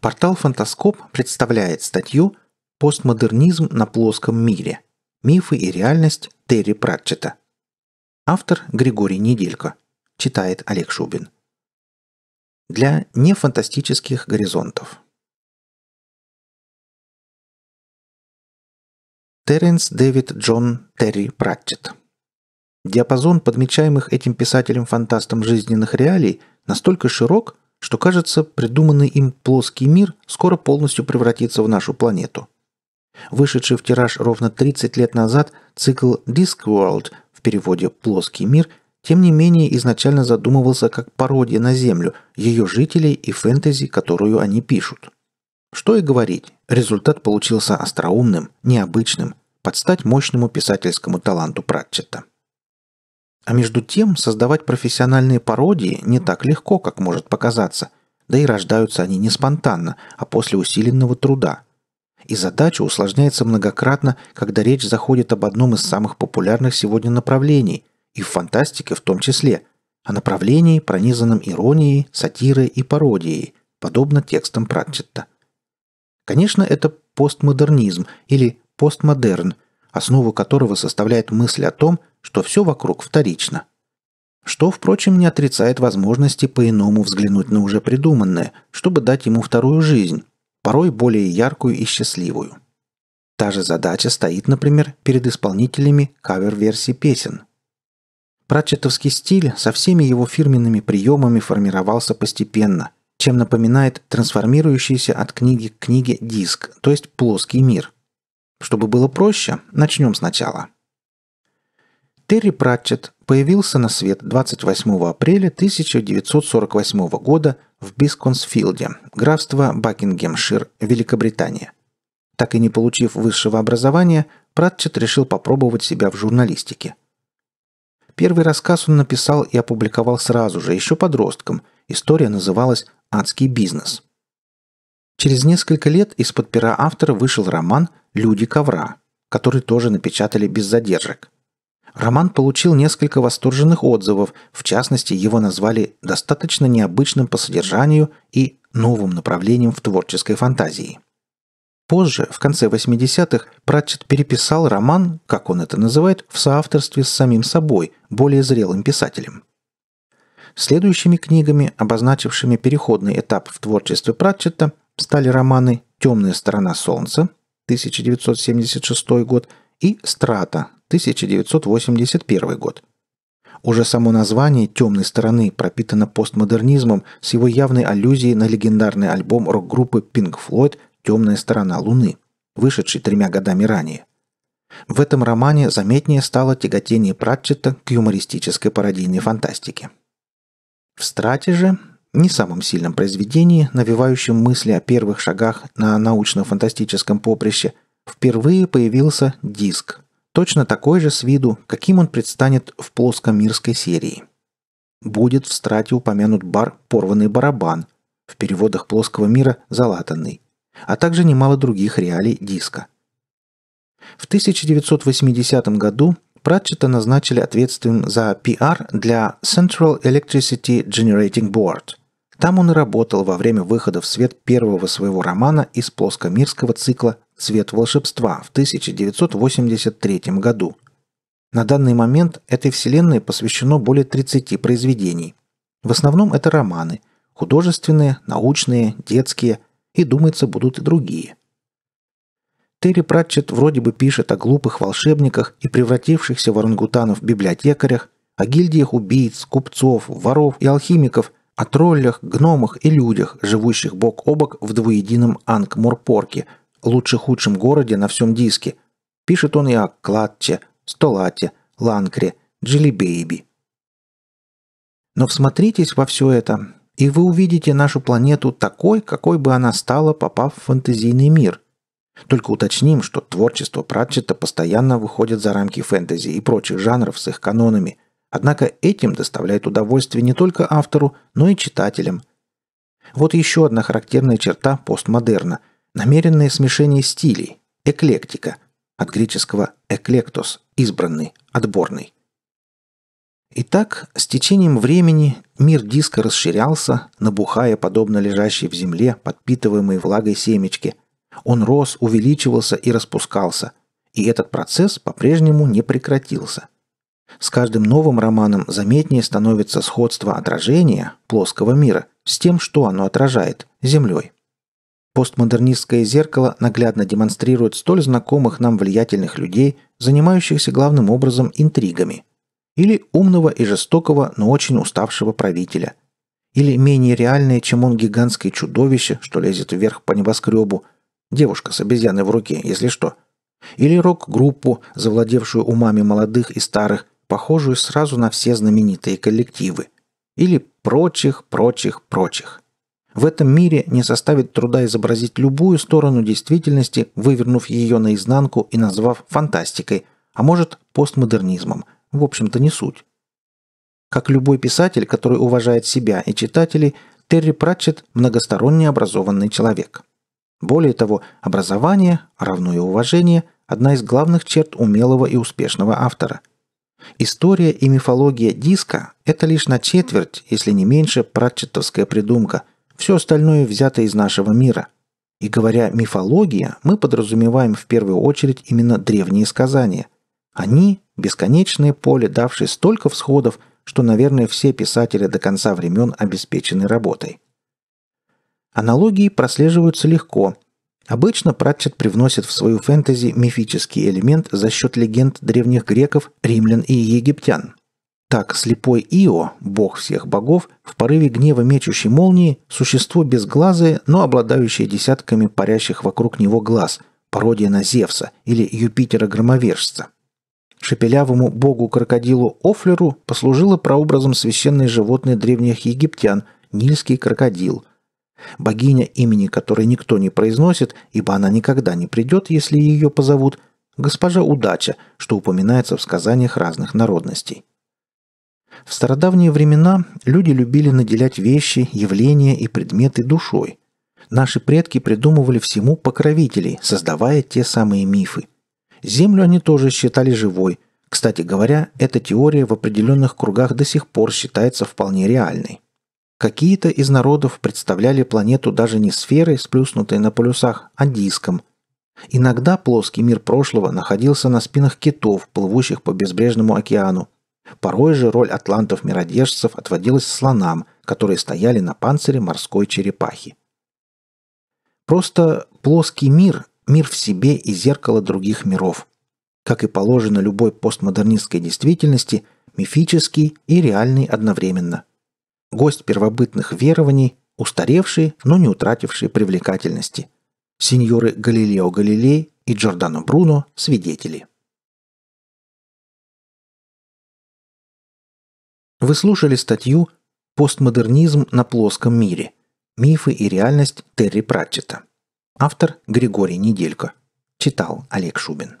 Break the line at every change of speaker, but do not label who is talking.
Портал «Фантаскоп» представляет статью «Постмодернизм на плоском мире. Мифы и реальность» Терри Пратчета. Автор Григорий Неделько. Читает Олег Шубин. Для нефантастических горизонтов. Терренс Дэвид Джон Терри Пратчет. Диапазон подмечаемых этим писателем-фантастом жизненных реалий настолько широк, что, кажется, придуманный им плоский мир скоро полностью превратится в нашу планету. Вышедший в тираж ровно 30 лет назад цикл Discworld в переводе «плоский мир» тем не менее изначально задумывался как пародия на Землю, ее жителей и фэнтези, которую они пишут. Что и говорить, результат получился остроумным, необычным, под стать мощному писательскому таланту Пратчета. А между тем создавать профессиональные пародии не так легко, как может показаться, да и рождаются они не спонтанно, а после усиленного труда. И задача усложняется многократно, когда речь заходит об одном из самых популярных сегодня направлений, и в фантастике в том числе, о направлении, пронизанном иронией, сатирой и пародией, подобно текстам Пратчетта. Конечно, это постмодернизм или постмодерн, основу которого составляет мысль о том, что все вокруг вторично. Что, впрочем, не отрицает возможности по-иному взглянуть на уже придуманное, чтобы дать ему вторую жизнь, порой более яркую и счастливую. Та же задача стоит, например, перед исполнителями кавер-версий песен. Пратчетовский стиль со всеми его фирменными приемами формировался постепенно, чем напоминает трансформирующийся от книги к книге диск, то есть плоский мир. Чтобы было проще, начнем сначала – Терри Пратчетт появился на свет 28 апреля 1948 года в Бисконсфилде, графство Бакингемшир, Великобритания. Так и не получив высшего образования, Пратчетт решил попробовать себя в журналистике. Первый рассказ он написал и опубликовал сразу же, еще подростком. История называлась «Адский бизнес». Через несколько лет из-под пера автора вышел роман «Люди ковра», который тоже напечатали без задержек. Роман получил несколько восторженных отзывов, в частности, его назвали достаточно необычным по содержанию и новым направлением в творческой фантазии. Позже, в конце 80-х, Пратчет переписал роман, как он это называет, в соавторстве с самим собой, более зрелым писателем. Следующими книгами, обозначившими переходный этап в творчестве Пратчета, стали романы «Темная сторона солнца» 1976 год и «Страта» 1981 год. Уже само название «Темной стороны» пропитано постмодернизмом с его явной аллюзией на легендарный альбом рок-группы Pink Floyd «Темная сторона Луны», вышедший тремя годами ранее. В этом романе заметнее стало тяготение Пратчета к юмористической пародийной фантастике. В «Страте» же, не самом сильном произведении, навевающем мысли о первых шагах на научно-фантастическом поприще, впервые появился диск точно такой же с виду, каким он предстанет в плоскомирской серии. Будет в страте упомянут бар «Порванный барабан», в переводах плоского мира «Залатанный», а также немало других реалий диска. В 1980 году Пратчета назначили ответственным за PR для Central Electricity Generating Board. Там он и работал во время выхода в свет первого своего романа из плоскомирского цикла «Свет волшебства» в 1983 году. На данный момент этой вселенной посвящено более 30 произведений. В основном это романы, художественные, научные, детские, и, думается, будут и другие. Терри Пратчетт вроде бы пишет о глупых волшебниках и превратившихся в орангутанов-библиотекарях, о гильдиях убийц, купцов, воров и алхимиков, о троллях, гномах и людях, живущих бок о бок в двуедином Анкморпорке – лучше худшем городе на всем диске. Пишет он и о Клатте, Столате, Ланкре, Джили-Бейби. Но всмотритесь во все это, и вы увидите нашу планету такой, какой бы она стала, попав в фэнтезийный мир. Только уточним, что творчество Пратчета постоянно выходит за рамки фэнтези и прочих жанров с их канонами. Однако этим доставляет удовольствие не только автору, но и читателям. Вот еще одна характерная черта постмодерна – намеренное смешение стилей, эклектика, от греческого «эклектос» – избранный, отборный. Итак, с течением времени мир диска расширялся, набухая подобно лежащей в земле, подпитываемой влагой семечки. Он рос, увеличивался и распускался, и этот процесс по-прежнему не прекратился. С каждым новым романом заметнее становится сходство отражения плоского мира с тем, что оно отражает – землей – Постмодернистское зеркало наглядно демонстрирует столь знакомых нам влиятельных людей, занимающихся главным образом интригами. Или умного и жестокого, но очень уставшего правителя. Или менее реальное, чем он гигантское чудовище, что лезет вверх по небоскребу. Девушка с обезьяной в руке, если что. Или рок-группу, завладевшую умами молодых и старых, похожую сразу на все знаменитые коллективы. Или прочих, прочих, прочих. В этом мире не составит труда изобразить любую сторону действительности, вывернув ее наизнанку и назвав фантастикой, а может постмодернизмом. В общем-то не суть. Как любой писатель, который уважает себя и читателей, Терри Пратчетт – многосторонне образованный человек. Более того, образование, равно и уважение – одна из главных черт умелого и успешного автора. История и мифология диска – это лишь на четверть, если не меньше, пратчеттовская придумка – все остальное взято из нашего мира. И говоря «мифология», мы подразумеваем в первую очередь именно древние сказания. Они – бесконечное поле, давшее столько всходов, что, наверное, все писатели до конца времен обеспечены работой. Аналогии прослеживаются легко. Обычно Пратчет привносит в свою фэнтези мифический элемент за счет легенд древних греков, римлян и египтян. Так слепой Ио, бог всех богов, в порыве гнева мечущей молнии, существо безглазое, но обладающее десятками парящих вокруг него глаз, пародия на Зевса или Юпитера-громовержца. Шепелявому богу-крокодилу Офлеру послужило прообразом священное животное древних египтян – нильский крокодил. Богиня, имени которой никто не произносит, ибо она никогда не придет, если ее позовут – госпожа Удача, что упоминается в сказаниях разных народностей. В стародавние времена люди любили наделять вещи, явления и предметы душой. Наши предки придумывали всему покровителей, создавая те самые мифы. Землю они тоже считали живой. Кстати говоря, эта теория в определенных кругах до сих пор считается вполне реальной. Какие-то из народов представляли планету даже не сферой, сплюснутой на полюсах, а диском. Иногда плоский мир прошлого находился на спинах китов, плывущих по безбрежному океану, Порой же роль атлантов-миродержцев отводилась слонам, которые стояли на панцире морской черепахи. Просто плоский мир – мир в себе и зеркало других миров. Как и положено любой постмодернистской действительности, мифический и реальный одновременно. Гость первобытных верований, устаревший, но не утративший привлекательности. Сеньоры Галилео Галилей и Джордано Бруно – свидетели. Вы слушали статью «Постмодернизм на плоском мире. Мифы и реальность Терри Пратчета». Автор Григорий Неделько. Читал Олег Шубин.